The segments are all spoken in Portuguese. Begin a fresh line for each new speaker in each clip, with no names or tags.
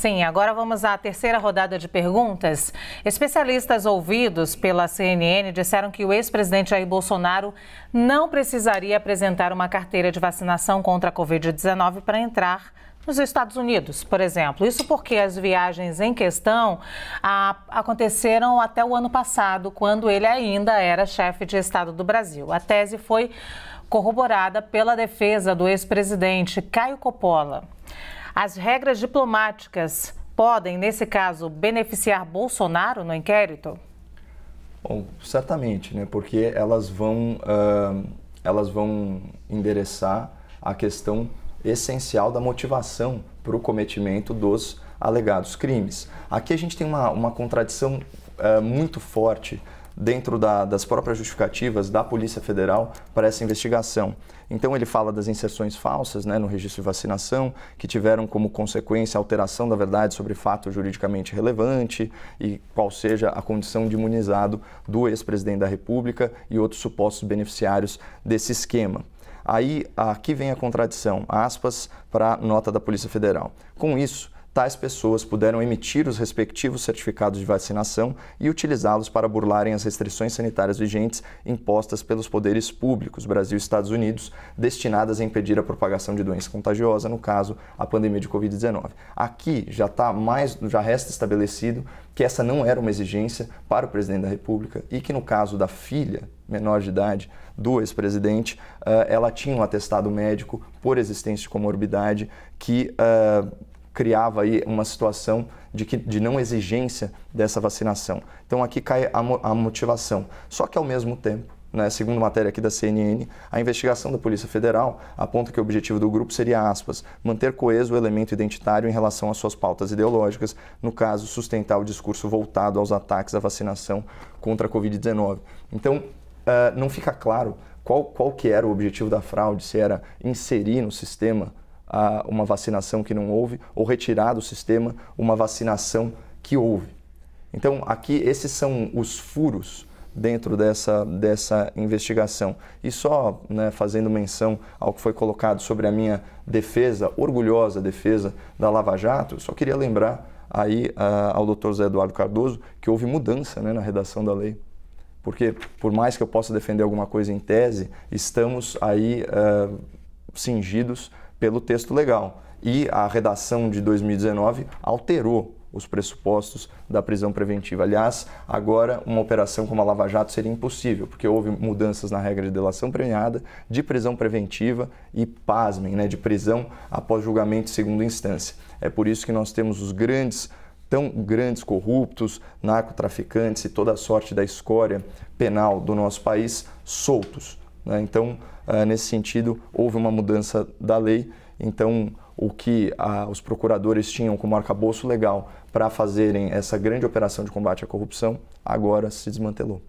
Sim, agora vamos à terceira rodada de perguntas. Especialistas ouvidos pela CNN disseram que o ex-presidente Jair Bolsonaro não precisaria apresentar uma carteira de vacinação contra a Covid-19 para entrar nos Estados Unidos, por exemplo. Isso porque as viagens em questão a, aconteceram até o ano passado, quando ele ainda era chefe de Estado do Brasil. A tese foi corroborada pela defesa do ex-presidente Caio Coppola. As regras diplomáticas podem, nesse caso, beneficiar Bolsonaro no inquérito? Bom, certamente, né? porque elas vão, uh, elas vão endereçar a questão essencial da motivação para o cometimento dos alegados crimes. Aqui a gente tem uma, uma contradição uh, muito forte dentro da, das próprias justificativas da Polícia Federal para essa investigação. Então ele fala das inserções falsas né, no registro de vacinação, que tiveram como consequência a alteração da verdade sobre fato juridicamente relevante e qual seja a condição de imunizado do ex-presidente da República e outros supostos beneficiários desse esquema. Aí aqui vem a contradição, aspas, para a nota da Polícia Federal. Com isso, tais pessoas puderam emitir os respectivos certificados de vacinação e utilizá-los para burlarem as restrições sanitárias vigentes impostas pelos poderes públicos Brasil e Estados Unidos, destinadas a impedir a propagação de doença contagiosa, no caso, a pandemia de Covid-19. Aqui já está mais, já resta estabelecido que essa não era uma exigência para o presidente da República e que no caso da filha menor de idade do ex-presidente, eh, ela tinha um atestado médico por existência de comorbidade que eh, criava aí uma situação de, que, de não exigência dessa vacinação. Então aqui cai a, a motivação. Só que ao mesmo tempo, né, segundo matéria aqui da CNN, a investigação da Polícia Federal aponta que o objetivo do grupo seria, aspas, manter coeso o elemento identitário em relação às suas pautas ideológicas, no caso, sustentar o discurso voltado aos ataques à vacinação contra a Covid-19. Então, uh, não fica claro qual, qual que era o objetivo da fraude, se era inserir no sistema a uma vacinação que não houve ou retirar do sistema uma vacinação que houve. Então, aqui esses são os furos dentro dessa, dessa investigação. E só né, fazendo menção ao que foi colocado sobre a minha defesa, orgulhosa defesa da Lava Jato, só queria lembrar aí uh, ao doutor Zé Eduardo Cardoso que houve mudança né, na redação da lei. Porque, por mais que eu possa defender alguma coisa em tese, estamos aí uh, cingidos pelo texto legal. E a redação de 2019 alterou os pressupostos da prisão preventiva. Aliás, agora uma operação como a Lava Jato seria impossível, porque houve mudanças na regra de delação premiada, de prisão preventiva e, pasmem, né, de prisão após julgamento de segunda instância. É por isso que nós temos os grandes, tão grandes corruptos, narcotraficantes e toda a sorte da escória penal do nosso país soltos né? Então, uh, nesse sentido, houve uma mudança da lei. Então, o que ah, os procuradores tinham como arcabouço legal para fazerem essa grande operação de combate à corrupção, agora se desmantelou.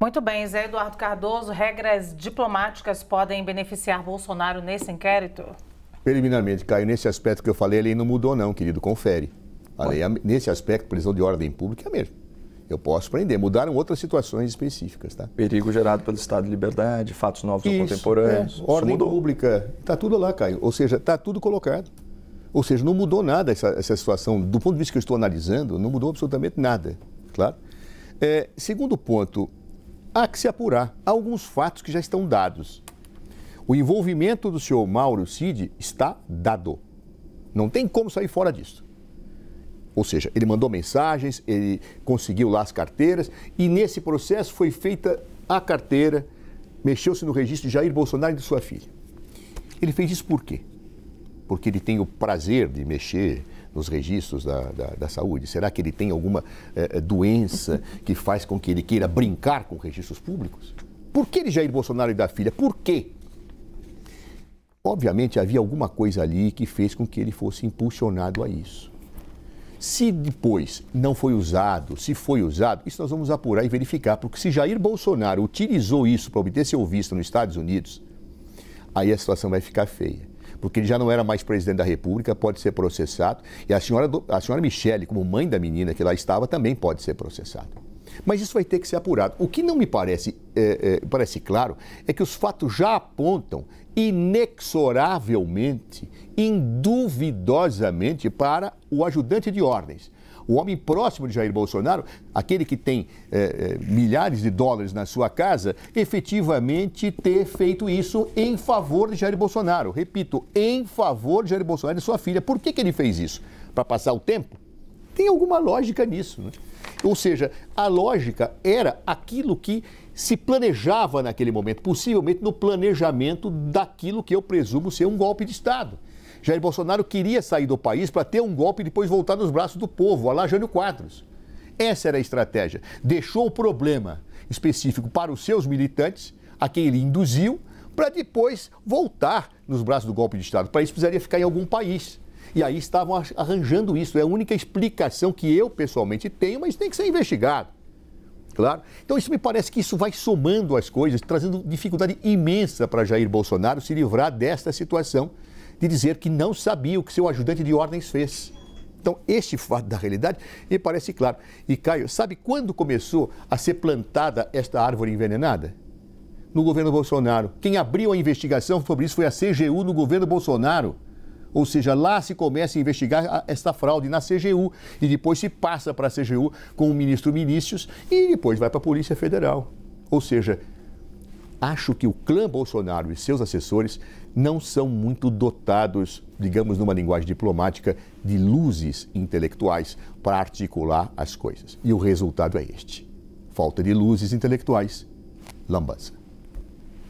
Muito bem, Zé Eduardo Cardoso, regras diplomáticas podem beneficiar Bolsonaro nesse inquérito?
Preliminarmente, Caio, nesse aspecto que eu falei, a lei não mudou não, querido, confere. A lei, nesse aspecto, prisão de ordem pública é a mesma. Eu posso prender. Mudaram outras situações específicas. Tá? Perigo gerado pelo Estado de Liberdade, fatos novos Isso, ou contemporâneos. É. Ordem pública. Está tudo lá, Caio. Ou seja, está tudo colocado. Ou seja, não mudou nada essa, essa situação. Do ponto de vista que eu estou analisando, não mudou absolutamente nada. Claro. É, segundo ponto, há que se apurar há alguns fatos que já estão dados. O envolvimento do senhor Mauro Cid está dado. Não tem como sair fora disso. Ou seja, ele mandou mensagens, ele conseguiu lá as carteiras e nesse processo foi feita a carteira, mexeu-se no registro de Jair Bolsonaro e de sua filha. Ele fez isso por quê? Porque ele tem o prazer de mexer nos registros da, da, da saúde? Será que ele tem alguma eh, eh, doença que faz com que ele queira brincar com registros públicos? Por que de Jair Bolsonaro e da filha? Por quê? Obviamente havia alguma coisa ali que fez com que ele fosse impulsionado a isso. Se depois não foi usado, se foi usado, isso nós vamos apurar e verificar, porque se Jair Bolsonaro utilizou isso para obter seu visto nos Estados Unidos, aí a situação vai ficar feia. Porque ele já não era mais presidente da República, pode ser processado. E a senhora, a senhora Michele, como mãe da menina que lá estava, também pode ser processada. Mas isso vai ter que ser apurado. O que não me parece, é, é, parece claro é que os fatos já apontam inexoravelmente, induvidosamente para o ajudante de ordens. O homem próximo de Jair Bolsonaro, aquele que tem é, é milhares de dólares na sua casa, efetivamente ter feito isso em favor de Jair Bolsonaro. Repito, em favor de Jair Bolsonaro e sua filha. Por que, que ele fez isso? Para passar o tempo? Tem alguma lógica nisso, né? Ou seja, a lógica era aquilo que se planejava naquele momento, possivelmente no planejamento daquilo que eu presumo ser um golpe de Estado. Jair Bolsonaro queria sair do país para ter um golpe e depois voltar nos braços do povo, a lá Jânio Quadros. Essa era a estratégia. Deixou o problema específico para os seus militantes, a quem ele induziu, para depois voltar nos braços do golpe de Estado. Para isso precisaria ficar em algum país. E aí estavam arranjando isso. É a única explicação que eu pessoalmente tenho, mas tem que ser investigado. Claro. Então, isso me parece que isso vai somando as coisas, trazendo dificuldade imensa para Jair Bolsonaro se livrar desta situação de dizer que não sabia o que seu ajudante de ordens fez. Então, este fato da realidade me parece claro. E, Caio, sabe quando começou a ser plantada esta árvore envenenada? No governo Bolsonaro. Quem abriu a investigação sobre isso foi a CGU no governo Bolsonaro. Ou seja, lá se começa a investigar esta fraude na CGU e depois se passa para a CGU com o ministro Vinícius e depois vai para a Polícia Federal. Ou seja, acho que o clã Bolsonaro e seus assessores não são muito dotados, digamos numa linguagem diplomática, de luzes intelectuais para articular as coisas. E o resultado é este: falta de luzes intelectuais, lambança.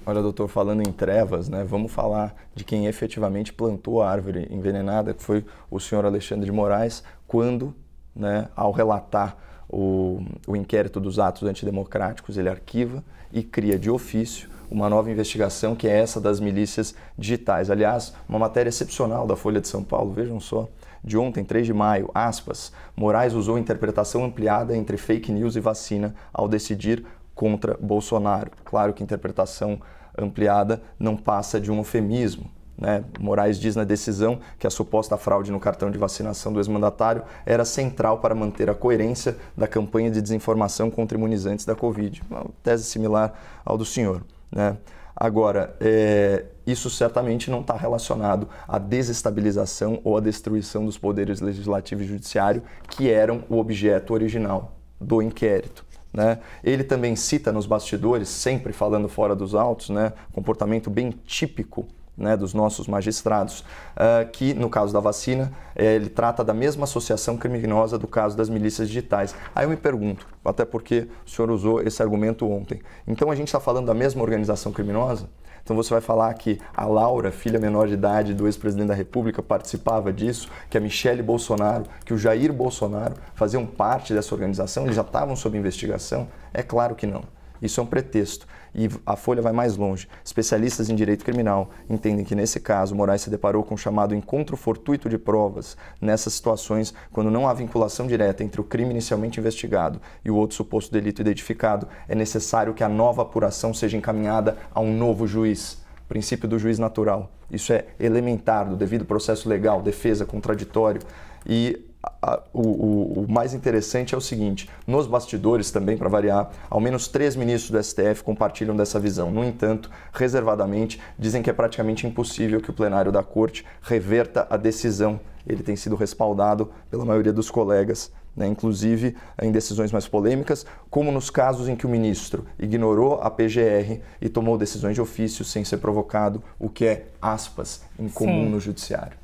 Olha, doutor,
falando em trevas, né, vamos falar de quem efetivamente plantou a árvore envenenada, que foi o senhor Alexandre de Moraes, quando, né, ao relatar o, o inquérito dos atos antidemocráticos, ele arquiva e cria de ofício uma nova investigação, que é essa das milícias digitais. Aliás, uma matéria excepcional da Folha de São Paulo, vejam só de ontem, 3 de maio, aspas, Moraes usou interpretação ampliada entre fake news e vacina ao decidir contra Bolsonaro. Claro que interpretação ampliada não passa de um eufemismo. Né? Moraes diz na decisão que a suposta fraude no cartão de vacinação do ex-mandatário era central para manter a coerência da campanha de desinformação contra imunizantes da Covid. Uma tese similar ao do senhor. Né? Agora, é, isso certamente não está relacionado à desestabilização ou à destruição dos poderes legislativo e judiciário, que eram o objeto original do inquérito. Né? Ele também cita nos bastidores, sempre falando fora dos autos, né? comportamento bem típico né, dos nossos magistrados, uh, que no caso da vacina, ele trata da mesma associação criminosa do caso das milícias digitais. Aí eu me pergunto, até porque o senhor usou esse argumento ontem, então a gente está falando da mesma organização criminosa? Então você vai falar que a Laura, filha menor de idade do ex-presidente da República, participava disso, que a Michele Bolsonaro, que o Jair Bolsonaro faziam parte dessa organização, eles já estavam sob investigação? É claro que não. Isso é um pretexto e a Folha vai mais longe. Especialistas em direito criminal entendem que nesse caso Moraes se deparou com o chamado encontro fortuito de provas nessas situações quando não há vinculação direta entre o crime inicialmente investigado e o outro suposto delito identificado, é necessário que a nova apuração seja encaminhada a um novo juiz princípio do juiz natural. Isso é elementar do devido processo legal, defesa, contraditório. E a, o, o, mais interessante é o seguinte: nos bastidores também, para variar, ao menos três ministros do STF compartilham dessa visão. No entanto, reservadamente, dizem que é praticamente impossível que o plenário da Corte reverta a decisão. Ele tem sido respaldado pela maioria dos colegas, né? inclusive em decisões mais polêmicas, como nos casos em que o ministro ignorou a PGR e tomou decisões de ofício sem ser provocado,
o que é, aspas, incomum Sim. no judiciário.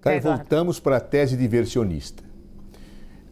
Cara, voltamos para a tese diversionista.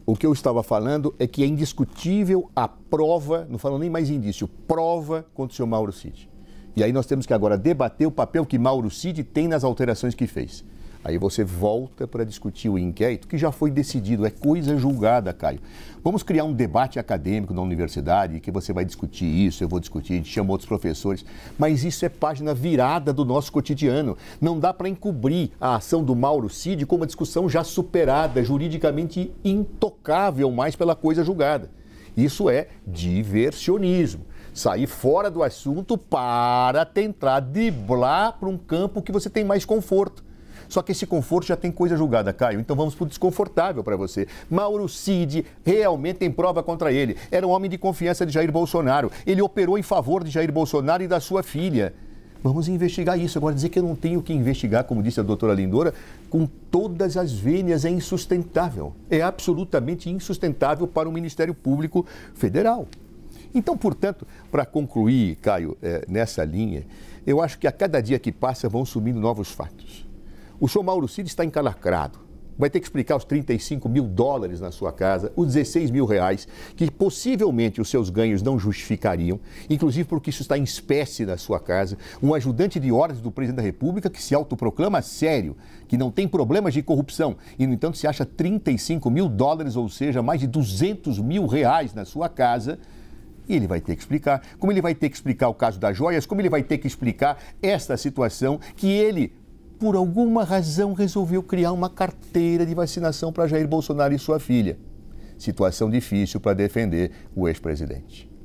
O que eu estava falando é que é indiscutível a prova, não falo nem mais indício, prova contra o senhor Mauro Cid. E aí nós temos que agora debater o papel que Mauro Cid tem nas alterações que fez. Aí você volta para discutir o inquérito que já foi decidido, é coisa julgada, Caio. Vamos criar um debate acadêmico na universidade, que você vai discutir isso, eu vou discutir, a gente chama outros professores, mas isso é página virada do nosso cotidiano. Não dá para encobrir a ação do Mauro Cid com uma discussão já superada, juridicamente intocável mais pela coisa julgada. Isso é diversionismo sair fora do assunto para tentar driblar para um campo que você tem mais conforto. Só que esse conforto já tem coisa julgada, Caio. Então vamos para o desconfortável para você. Mauro Cid realmente tem prova contra ele. Era um homem de confiança de Jair Bolsonaro. Ele operou em favor de Jair Bolsonaro e da sua filha. Vamos investigar isso. Agora, dizer que eu não tenho que investigar, como disse a doutora Lindora, com todas as vênias é insustentável. É absolutamente insustentável para o Ministério Público Federal. Então, portanto, para concluir, Caio, é, nessa linha, eu acho que a cada dia que passa vão sumindo novos fatos. O senhor Mauro Cid está encalacrado. Vai ter que explicar os 35 mil dólares na sua casa, os 16 mil reais, que possivelmente os seus ganhos não justificariam, inclusive porque isso está em espécie na sua casa. Um ajudante de ordens do presidente da República que se autoproclama sério, que não tem problemas de corrupção, e no entanto se acha 35 mil dólares, ou seja, mais de 200 mil reais na sua casa. E ele vai ter que explicar, como ele vai ter que explicar o caso das joias, como ele vai ter que explicar esta situação que ele por alguma razão, resolveu criar uma carteira de vacinação para Jair Bolsonaro e sua filha. Situação difícil para defender o ex-presidente.